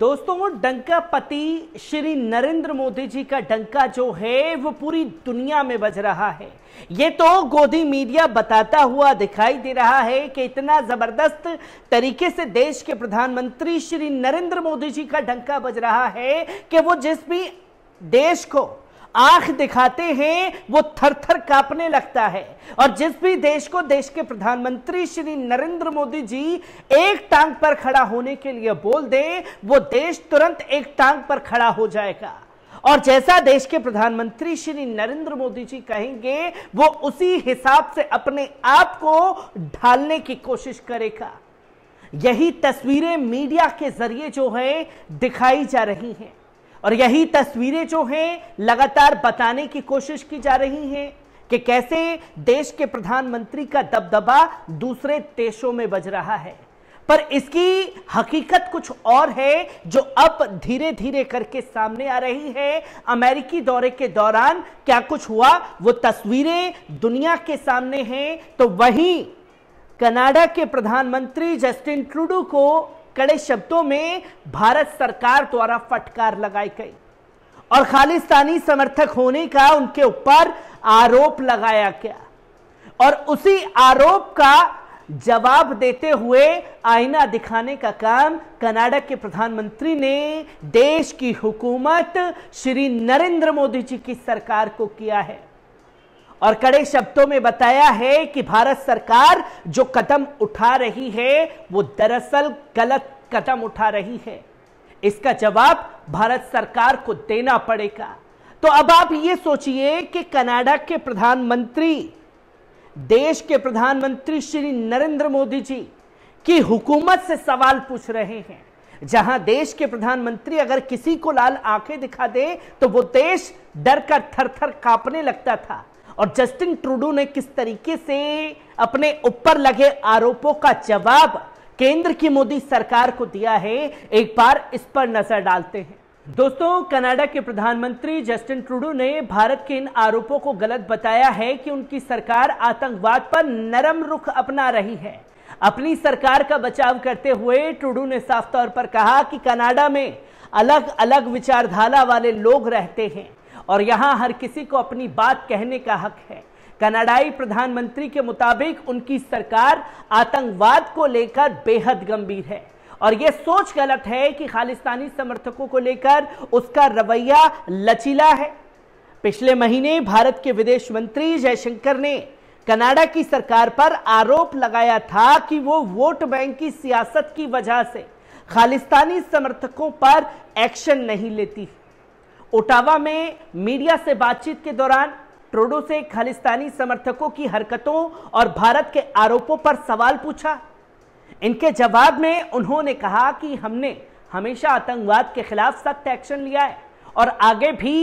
दोस्तों डंका पति श्री नरेंद्र मोदी जी का डंका जो है वो पूरी दुनिया में बज रहा है ये तो गोदी मीडिया बताता हुआ दिखाई दे रहा है कि इतना जबरदस्त तरीके से देश के प्रधानमंत्री श्री नरेंद्र मोदी जी का डंका बज रहा है कि वो जिस भी देश को आंख दिखाते हैं वो थर थर कांपने लगता है और जिस भी देश को देश के प्रधानमंत्री श्री नरेंद्र मोदी जी एक टांग पर खड़ा होने के लिए बोल दें वो देश तुरंत एक टांग पर खड़ा हो जाएगा और जैसा देश के प्रधानमंत्री श्री नरेंद्र मोदी जी कहेंगे वो उसी हिसाब से अपने आप को ढालने की कोशिश करेगा यही तस्वीरें मीडिया के जरिए जो है दिखाई जा रही हैं और यही तस्वीरें जो हैं लगातार बताने की कोशिश की जा रही हैं कि कैसे देश के प्रधानमंत्री का दबदबा दूसरे देशों में बज रहा है पर इसकी हकीकत कुछ और है जो अब धीरे धीरे करके सामने आ रही है अमेरिकी दौरे के दौरान क्या कुछ हुआ वो तस्वीरें दुनिया के सामने हैं तो वहीं कनाडा के प्रधानमंत्री जस्टिन ट्रूडो को कड़े शब्दों में भारत सरकार द्वारा फटकार लगाई गई और खालिस्तानी समर्थक होने का उनके ऊपर आरोप लगाया गया और उसी आरोप का जवाब देते हुए आईना दिखाने का काम कनाडा के प्रधानमंत्री ने देश की हुकूमत श्री नरेंद्र मोदी जी की सरकार को किया है और कड़े शब्दों में बताया है कि भारत सरकार जो कदम उठा रही है वो दरअसल गलत कदम उठा रही है इसका जवाब भारत सरकार को देना पड़ेगा तो अब आप ये सोचिए कि कनाडा के प्रधानमंत्री देश के प्रधानमंत्री श्री नरेंद्र मोदी जी की हुकूमत से सवाल पूछ रहे हैं जहां देश के प्रधानमंत्री अगर किसी को लाल आंखें दिखा दे तो वो देश डर कर थर थर कांपने लगता था और जस्टिन ट्रूडो ने किस तरीके से अपने ऊपर लगे आरोपों का जवाब केंद्र की मोदी सरकार को दिया है एक बार इस पर नजर डालते हैं दोस्तों कनाडा के प्रधानमंत्री जस्टिन ट्रूडो ने भारत के इन आरोपों को गलत बताया है कि उनकी सरकार आतंकवाद पर नरम रुख अपना रही है अपनी सरकार का बचाव करते हुए ट्रूडो ने साफ तौर पर कहा कि कनाडा में अलग अलग विचारधारा वाले लोग रहते हैं और यहाँ हर किसी को अपनी बात कहने का हक है कनाडाई प्रधानमंत्री के मुताबिक उनकी सरकार आतंकवाद को लेकर बेहद गंभीर है और यह सोच गलत है कि खालिस्तानी समर्थकों को लेकर उसका रवैया लचीला है पिछले महीने भारत के विदेश मंत्री जयशंकर ने कनाडा की सरकार पर आरोप लगाया था कि वो वोट बैंक की सियासत की वजह से खालिस्तानी समर्थकों पर एक्शन नहीं लेती ओटावा में मीडिया से बातचीत के दौरान ट्रोडो से खालिस्तानी समर्थकों की हरकतों और भारत के आरोपों पर सवाल पूछा इनके जवाब में उन्होंने कहा कि हमने हमेशा आतंकवाद के खिलाफ सख्त एक्शन लिया है और आगे भी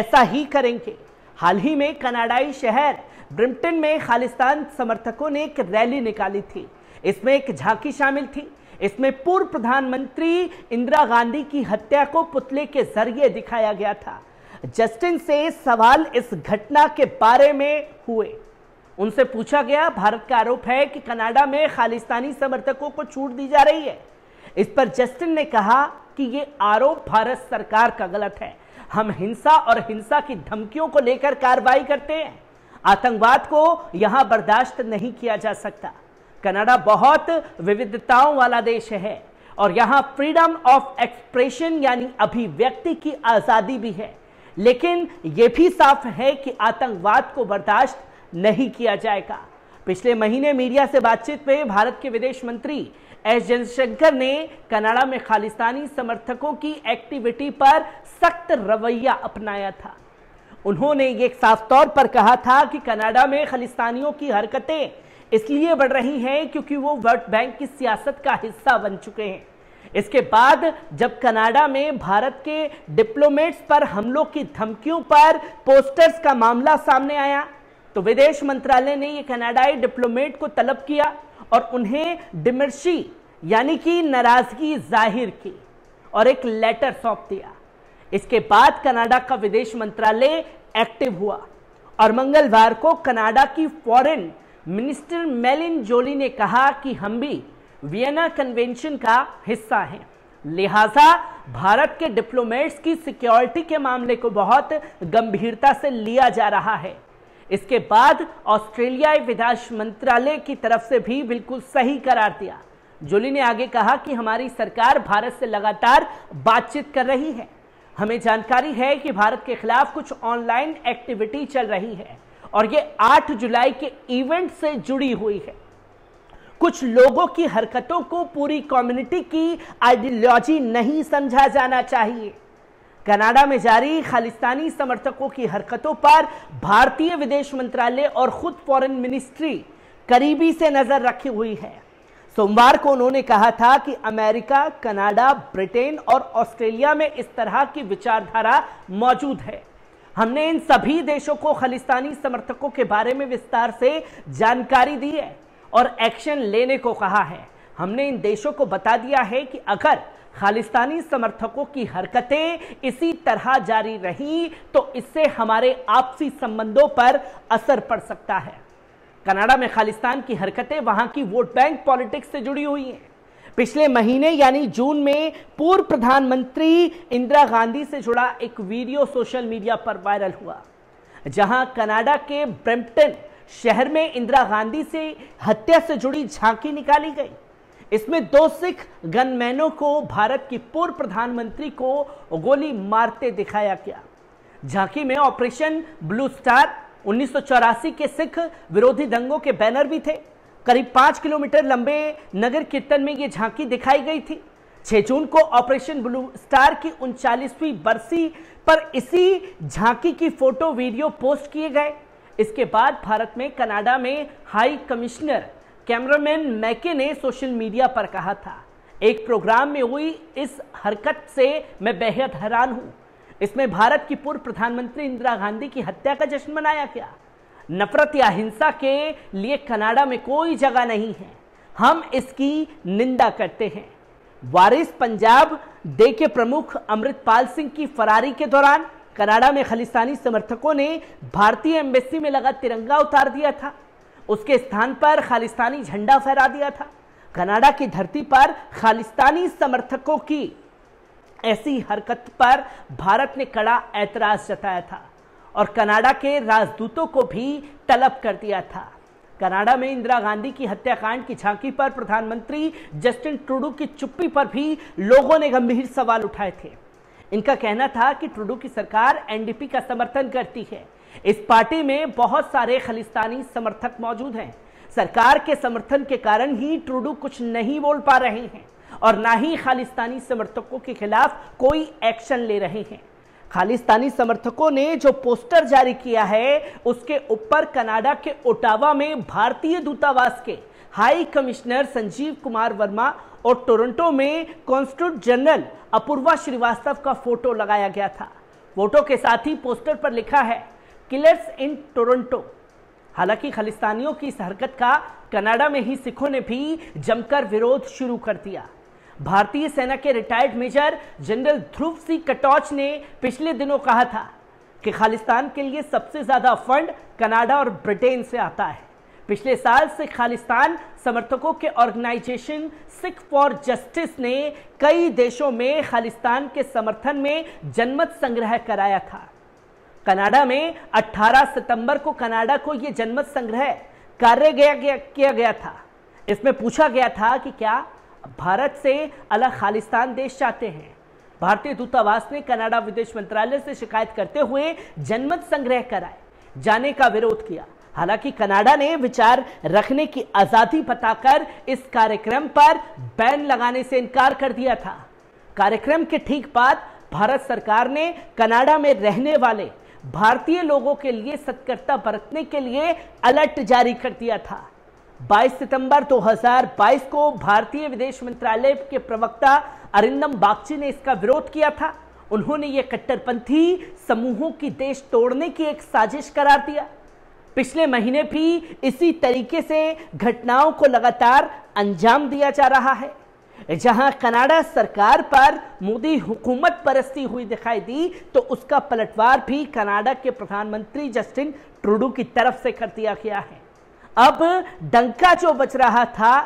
ऐसा ही करेंगे हाल ही में कनाडाई शहर ब्रिम्पटन में खालिस्तान समर्थकों ने एक रैली निकाली थी इसमें एक झांकी शामिल थी इसमें पूर्व प्रधानमंत्री इंदिरा गांधी की हत्या को पुतले के जरिए दिखाया गया था जस्टिन से सवाल इस घटना के बारे में हुए उनसे पूछा गया भारत का आरोप है कि कनाडा में खालिस्तानी समर्थकों को छूट दी जा रही है इस पर जस्टिन ने कहा कि ये आरोप भारत सरकार का गलत है हम हिंसा और हिंसा की धमकियों को लेकर कार्रवाई करते हैं आतंकवाद को यहां बर्दाश्त नहीं किया जा सकता कनाडा बहुत विविधताओं वाला देश है और यहाँ फ्रीडम ऑफ एक्सप्रेशन यानी अभिव्यक्ति की आज़ादी भी है लेकिन यह भी साफ है कि आतंकवाद को बर्दाश्त नहीं किया जाएगा पिछले महीने मीडिया से बातचीत में भारत के विदेश मंत्री एस जयशंकर ने कनाडा में खालिस्तानी समर्थकों की एक्टिविटी पर सख्त रवैया अपनाया था उन्होंने ये साफ तौर पर कहा था कि कनाडा में खालिस्तानियों की हरकतें इसलिए बढ़ रही हैं क्योंकि वो वर्ल्ड बैंक की सियासत का हिस्सा बन चुके हैं इसके बाद जब कनाडा में भारत के डिप्लोमेट्स पर हमलों की धमकियों पर पोस्टर्स का मामला सामने आया तो विदेश मंत्रालय ने ये कनाडाई डिप्लोमेट को तलब किया और उन्हें डिमर्शी यानी कि नाराजगी जाहिर की और एक लेटर सौंप दिया इसके बाद कनाडा का विदेश मंत्रालय एक्टिव हुआ और मंगलवार को कनाडा की फॉरेन मिनिस्टर मेलिन जोली ने कहा कि हम भी वियना कन्वेंशन का हिस्सा हैं लिहाजा भारत के डिप्लोमेट्स की सिक्योरिटी के मामले को बहुत गंभीरता से लिया जा रहा है इसके बाद ऑस्ट्रेलियाई विदेश मंत्रालय की तरफ से भी बिल्कुल सही करार दिया जोली ने आगे कहा कि हमारी सरकार भारत से लगातार बातचीत कर रही है हमें जानकारी है कि भारत के खिलाफ कुछ ऑनलाइन एक्टिविटी चल रही है और ये 8 जुलाई के इवेंट से जुड़ी हुई है कुछ लोगों की हरकतों को पूरी कम्युनिटी की आइडियोलॉजी नहीं समझा जाना चाहिए कनाडा में जारी खालिस्तानी समर्थकों की हरकतों पर भारतीय विदेश मंत्रालय और खुद फॉरेन मिनिस्ट्री करीबी से नजर रखी हुई है सोमवार को उन्होंने कहा था कि अमेरिका कनाडा ब्रिटेन और ऑस्ट्रेलिया में इस तरह की विचारधारा मौजूद है हमने इन सभी देशों को खालिस्तानी समर्थकों के बारे में विस्तार से जानकारी दी है और एक्शन लेने को कहा है हमने इन देशों को बता दिया है कि अगर खालिस्तानी समर्थकों की हरकतें इसी तरह जारी रही तो इससे हमारे आपसी संबंधों पर असर पड़ सकता है कनाडा में खालिस्तान की हरकतें वहां की वोट बैंक पॉलिटिक्स से जुड़ी हुई हैं पिछले महीने यानी जून में पूर्व प्रधानमंत्री इंदिरा गांधी से जुड़ा एक वीडियो सोशल मीडिया पर वायरल हुआ जहां कनाडा के ब्रैम्पटन शहर में इंदिरा गांधी से हत्या से जुड़ी झांकी निकाली गई इसमें दो सिख गनमैनों को भारत की पूर्व प्रधानमंत्री को गोली मारते दिखाया गया झांकी में ऑपरेशन ब्लू स्टार उन्नीस के सिख विरोधी दंगों के बैनर भी थे करीब पाँच किलोमीटर लंबे नगर कीर्तन में ये झांकी दिखाई गई थी छः जून को ऑपरेशन ब्लू स्टार की उनचालीसवीं बरसी पर इसी झांकी की फोटो वीडियो पोस्ट किए गए इसके बाद भारत में कनाडा में हाई कमिश्नर कैमरामैन मैके ने सोशल मीडिया पर कहा था एक प्रोग्राम में हुई इस हरकत से मैं बेहद हैरान हूं इसमें भारत की पूर्व प्रधानमंत्री इंदिरा गांधी की हत्या का जश्न मनाया गया नफरत या हिंसा के लिए कनाडा में कोई जगह नहीं है हम इसकी निंदा करते हैं वारिस पंजाब डे के प्रमुख अमृतपाल सिंह की फरारी के दौरान कनाडा में खालिस्तानी समर्थकों ने भारतीय एम्बेसी में लगा तिरंगा उतार दिया था उसके स्थान पर खालिस्तानी झंडा फहरा दिया था कनाडा की धरती पर खालिस्तानी समर्थकों की ऐसी हरकत पर भारत ने कड़ा ऐतराज जताया था और कनाडा के राजदूतों को भी तलब कर दिया था कनाडा में इंदिरा गांधी की हत्याकांड की झांकी पर प्रधानमंत्री जस्टिन ट्रूडो की चुप्पी पर भी लोगों ने गंभीर सवाल उठाए थे इनका कहना था कि ट्रूडो की सरकार एनडीपी का समर्थन करती है इस पार्टी में बहुत सारे खलिस्तानी समर्थक मौजूद हैं सरकार के समर्थन के कारण ही ट्रूडो कुछ नहीं बोल पा रहे हैं और ना ही खालिस्तानी समर्थकों के खिलाफ कोई एक्शन ले रहे हैं खालिस्तानी समर्थकों ने जो पोस्टर जारी किया है उसके ऊपर कनाडा के ओटावा में भारतीय दूतावास के हाई कमिश्नर संजीव कुमार वर्मा और टोरंटो में कॉन्स्टिट्यूट जनरल अपूर्वा श्रीवास्तव का फोटो लगाया गया था फोटो के साथ ही पोस्टर पर लिखा है किलर्स इन टोरंटो हालांकि खालिस्तानियों की इस हरकत का कनाडा में ही सिखों ने भी जमकर विरोध शुरू कर दिया भारतीय सेना के retired major general Dhruv Singh Katoch ने पिछले दिनों कहा था कि खालिस्तान के लिए सबसे ज्यादा फंड कनाडा और ब्रिटेन से आता है पिछले साल से खालिस्तान समर्थकों के ऑर्गेनाइजेशन सिख फॉर जस्टिस ने कई देशों में खालिस्तान के समर्थन में जनमत संग्रह कराया था कनाडा में 18 सितंबर को कनाडा को यह जनमत संग्रह कार्य गया, गया किया गया था इसमें पूछा गया था कि क्या भारत से अलग खालिस्तान देश चाहते हैं भारतीय दूतावास ने कनाडा विदेश मंत्रालय से शिकायत करते हुए जनमत संग्रह कराए जाने का विरोध किया हालांकि कनाडा ने विचार रखने की आजादी बताकर इस कार्यक्रम पर बैन लगाने से इनकार कर दिया था कार्यक्रम के ठीक बाद भारत सरकार ने कनाडा में रहने वाले भारतीय लोगों के लिए सत्कर्ता बरतने के लिए अलर्ट जारी कर दिया था 22 सितंबर 2022 को भारतीय विदेश मंत्रालय के प्रवक्ता अरिंदम बागची ने इसका विरोध किया था उन्होंने ये कट्टरपंथी समूहों की देश तोड़ने की एक साजिश करार दिया पिछले महीने भी इसी तरीके से घटनाओं को लगातार अंजाम दिया जा रहा है जहां कनाडा सरकार पर मोदी हुकूमत परस्ती हुई दिखाई दी तो उसका पलटवार भी कनाडा के प्रधानमंत्री जस्टिन ट्रूडो की तरफ से कर दिया गया है अब डंका जो बच रहा था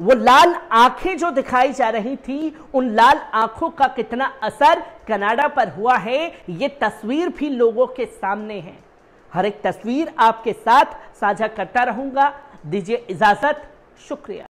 वो लाल आंखें जो दिखाई जा रही थी उन लाल आंखों का कितना असर कनाडा पर हुआ है ये तस्वीर भी लोगों के सामने है हर एक तस्वीर आपके साथ साझा करता रहूंगा दीजिए इजाजत शुक्रिया